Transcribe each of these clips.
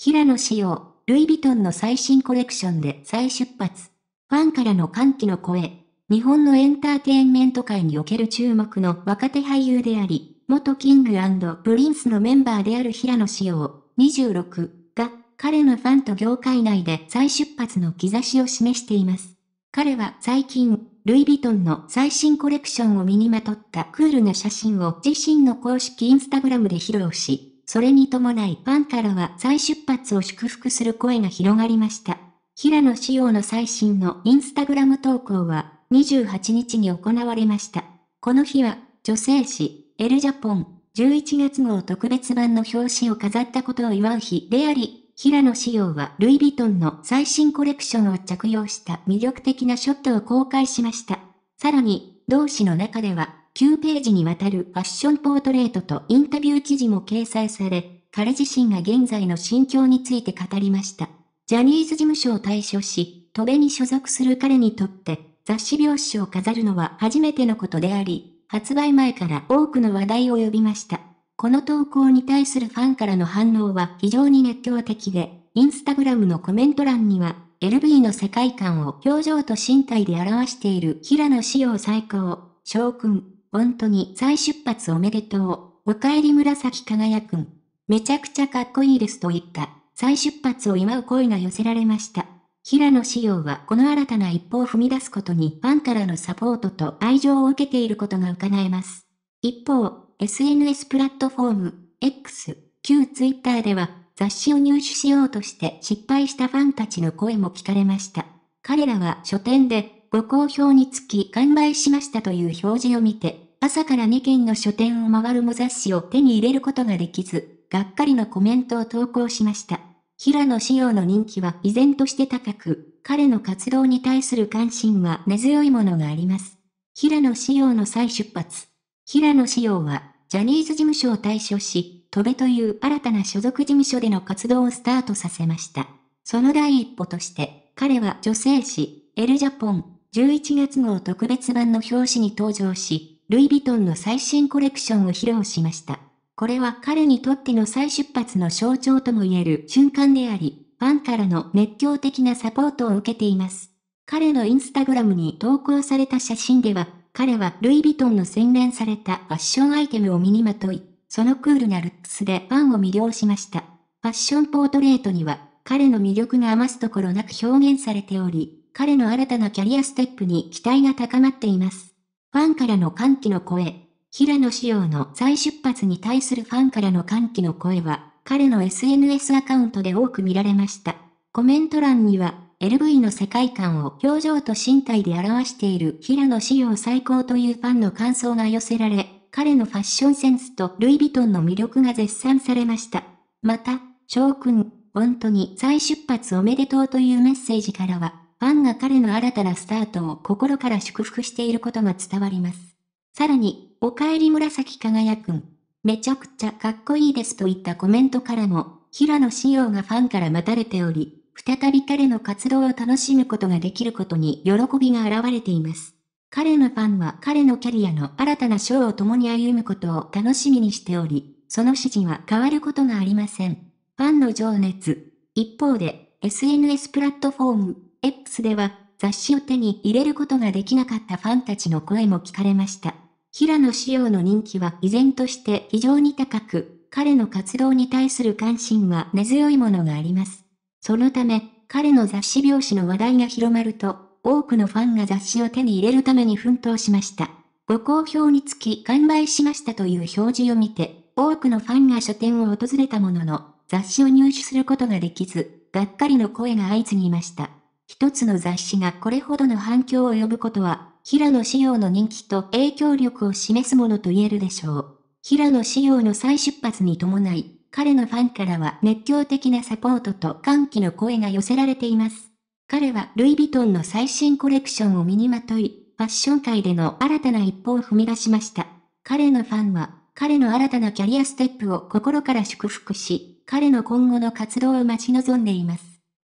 平野紫耀、ルイ・ヴィトンの最新コレクションで再出発。ファンからの歓喜の声。日本のエンターテインメント界における注目の若手俳優であり、元キングプリンスのメンバーである平野紫耀、26が、彼のファンと業界内で再出発の兆しを示しています。彼は最近、ルイ・ヴィトンの最新コレクションを身にまとったクールな写真を自身の公式インスタグラムで披露し、それに伴いファンからは再出発を祝福する声が広がりました。平野紫耀の最新のインスタグラム投稿は、28日に行われました。この日は、女性誌、エルジャポン、11月号特別版の表紙を飾ったことを祝う日であり、平野紫耀はルイ・ヴィトンの最新コレクションを着用した魅力的なショットを公開しました。さらに、同誌の中では、9ページにわたるファッションポートレートとインタビュー記事も掲載され、彼自身が現在の心境について語りました。ジャニーズ事務所を退所し、戸部に所属する彼にとって、雑誌表紙を飾るのは初めてのことであり、発売前から多くの話題を呼びました。この投稿に対するファンからの反応は非常に熱狂的で、インスタグラムのコメント欄には、LV の世界観を表情と身体で表している平野紫耀最高、翔くん、本当に再出発おめでとう。お帰り紫輝くん。めちゃくちゃかっこいいですといった、再出発を祝う声が寄せられました。平野紫耀はこの新たな一歩を踏み出すことにファンからのサポートと愛情を受けていることが伺えます。一方、SNS プラットフォーム、X、旧 Twitter では雑誌を入手しようとして失敗したファンたちの声も聞かれました。彼らは書店でご好評につき完売しましたという表示を見て朝から2軒の書店を回るも雑誌を手に入れることができず、がっかりのコメントを投稿しました。平野紫耀の人気は依然として高く、彼の活動に対する関心は根強いものがあります。平野紫耀の再出発。平野紫耀は、ジャニーズ事務所を退所し、戸部という新たな所属事務所での活動をスタートさせました。その第一歩として、彼は女性誌、エルジャポン、11月号特別版の表紙に登場し、ルイ・ヴィトンの最新コレクションを披露しました。これは彼にとっての再出発の象徴とも言える瞬間であり、ファンからの熱狂的なサポートを受けています。彼のインスタグラムに投稿された写真では、彼はルイ・ヴィトンの洗練されたファッションアイテムを身にまとい、そのクールなルックスでファンを魅了しました。ファッションポートレートには、彼の魅力が余すところなく表現されており、彼の新たなキャリアステップに期待が高まっています。ファンからの歓喜の声。平野紫耀の再出発に対するファンからの歓喜の声は、彼の SNS アカウントで多く見られました。コメント欄には、LV の世界観を表情と身体で表している平野紫耀最高というファンの感想が寄せられ、彼のファッションセンスとルイ・ヴィトンの魅力が絶賛されました。また、翔くん、本当に再出発おめでとうというメッセージからは、ファンが彼の新たなスタートを心から祝福していることが伝わります。さらに、おかえり紫輝くん。めちゃくちゃかっこいいですといったコメントからも、平野紫耀がファンから待たれており、再び彼の活動を楽しむことができることに喜びが現れています。彼のファンは彼のキャリアの新たな章を共に歩むことを楽しみにしており、その指示は変わることがありません。ファンの情熱。一方で、SNS プラットフォーム、X では雑誌を手に入れることができなかったファンたちの声も聞かれました。平野紫耀の人気は依然として非常に高く、彼の活動に対する関心は根強いものがあります。そのため、彼の雑誌表紙の話題が広まると、多くのファンが雑誌を手に入れるために奮闘しました。ご好評につき完売しましたという表示を見て、多くのファンが書店を訪れたものの、雑誌を入手することができず、がっかりの声が相次ぎました。一つの雑誌がこれほどの反響を呼ぶことは、平野紫耀の人気と影響力を示すものと言えるでしょう。平野紫耀の再出発に伴い、彼のファンからは熱狂的なサポートと歓喜の声が寄せられています。彼はルイ・ヴィトンの最新コレクションを身にまとい、ファッション界での新たな一歩を踏み出しました。彼のファンは、彼の新たなキャリアステップを心から祝福し、彼の今後の活動を待ち望んでいます。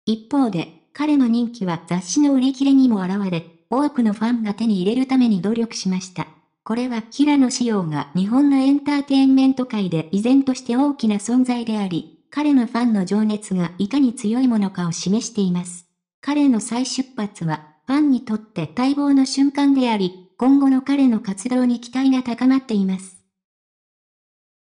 一方で、彼の人気は雑誌の売り切れにも現れ、多くのファンが手に入れるために努力しました。これは平野紫耀が日本のエンターテインメント界で依然として大きな存在であり、彼のファンの情熱がいかに強いものかを示しています。彼の再出発は、ファンにとって待望の瞬間であり、今後の彼の活動に期待が高まっています。